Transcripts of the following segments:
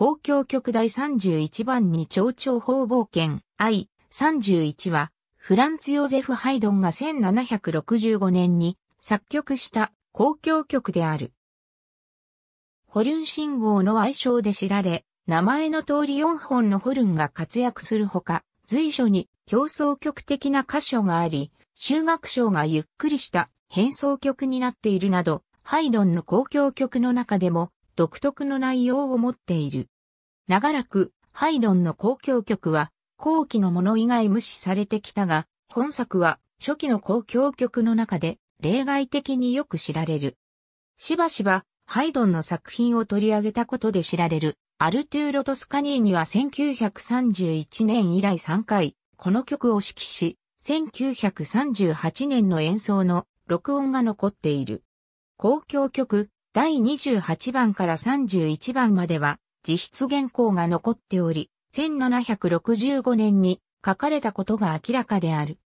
交響曲第31番に蝶々方冒険 I31 は、フランツ・ヨゼフ・ハイドンが1765年に作曲した交響曲である。ホルン信号の愛称で知られ、名前の通り4本のホルンが活躍するほか、随所に競争曲的な箇所があり、修学賞がゆっくりした変奏曲になっているなど、ハイドンの交響曲の中でも独特の内容を持っている。長らく、ハイドンの公共曲は、後期のもの以外無視されてきたが、本作は初期の公共曲の中で例外的によく知られる。しばしば、ハイドンの作品を取り上げたことで知られる、アルトゥーロ・トスカニーニは1931年以来3回、この曲を指揮し、1938年の演奏の録音が残っている。公共曲、第28番から31番までは自筆原稿が残っており、1765年に書かれたことが明らかである。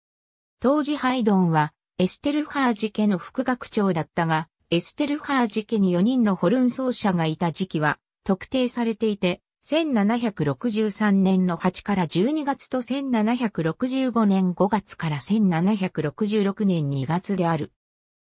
当時ハイドンはエステルハージ家の副学長だったが、エステルハージ家に4人のホルン奏者がいた時期は特定されていて、1763年の8から12月と1765年5月から1766年2月である。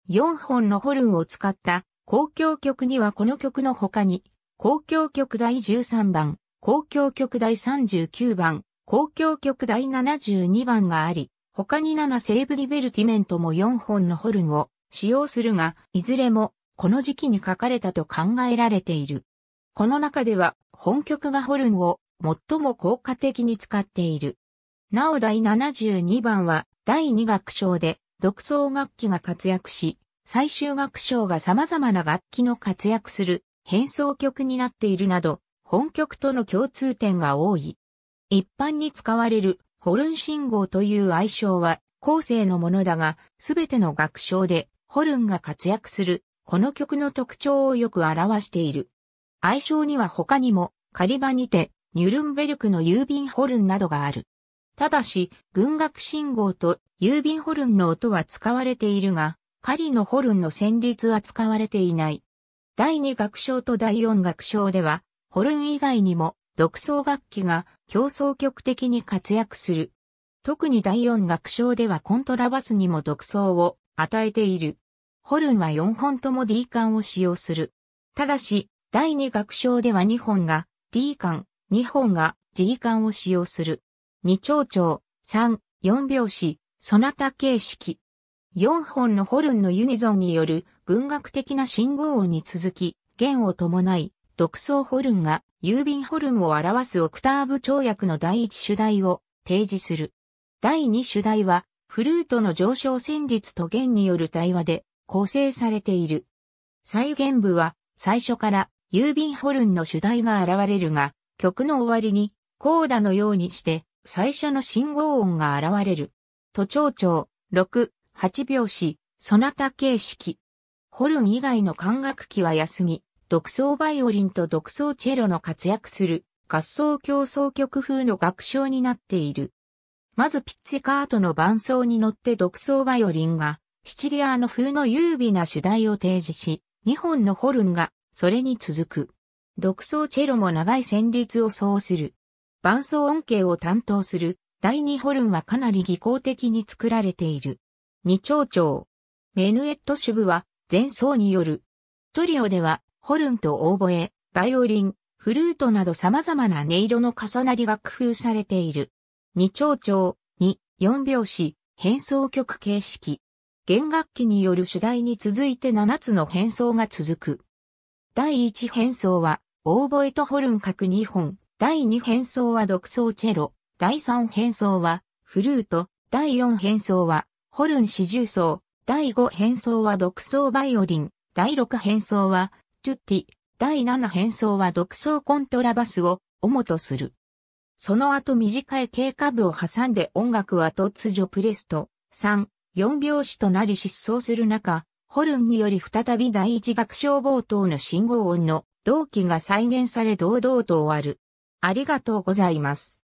4本のホルンを使った交響曲にはこの曲の他に、交響曲第13番、交響曲第39番、交響曲第72番があり、他に7セーブディベルティメントも4本のホルンを使用するが、いずれもこの時期に書かれたと考えられている。この中では本曲がホルンを最も効果的に使っている。なお第72番は第2楽章で独奏楽器が活躍し、最終楽章が様々な楽器の活躍する変奏曲になっているなど、本曲との共通点が多い。一般に使われるホルン信号という愛称は後世のものだが、すべての楽章でホルンが活躍する、この曲の特徴をよく表している。愛称には他にも、カリバにて、ニュルンベルクの郵便ホルンなどがある。ただし、軍楽信号と郵便ホルンの音は使われているが、狩りのホルンの旋律は使われていない。第2楽章と第4楽章では、ホルン以外にも独奏楽器が競争曲的に活躍する。特に第4楽章ではコントラバスにも独奏を与えている。ホルンは4本とも D 管を使用する。ただし、第2楽章では2本が D 管、2本が G 管を使用する。2長調、3、4拍子、そなた形式。4本のホルンのユニゾンによる文学的な信号音に続き、弦を伴い、独奏ホルンが郵便ホルンを表すオクターブ跳躍の第一主題を提示する。第二主題は、フルートの上昇旋律と弦による対話で構成されている。再現部は最初から郵便ホルンの主題が現れるが、曲の終わりにコーダのようにして最初の信号音が現れる。都庁長、6、8拍子、そなた形式。ホルン以外の管楽器は休み、独奏バイオリンと独奏チェロの活躍する合奏競争曲風の楽章になっている。まずピッツェカートの伴奏に乗って独奏バイオリンがシチリアーノ風の優美な主題を提示し、2本のホルンがそれに続く。独奏チェロも長い旋律を奏する。伴奏音形を担当する第2ホルンはかなり技巧的に作られている。二丁町。メヌエット主部は前奏による。トリオではホルンとオーボエ、バイオリン、フルートなど様々な音色の重なりが工夫されている。二丁調、二、四拍子、変奏曲形式。弦楽器による主題に続いて七つの変奏が続く。第一変奏は、オーボエとホルン角二本。第二変奏は独奏チェロ。第三変奏は、フルート。第四変奏は、ホルン四重奏、第五変奏は独奏バイオリン、第六変奏は、トゥッティ、第七変奏は独奏コントラバスを主とする。その後短い経過部を挟んで音楽は突如プレスト、3、4拍子となり失踪する中、ホルンにより再び第一楽章冒頭の信号音の同期が再現され堂々と終わる。ありがとうございます。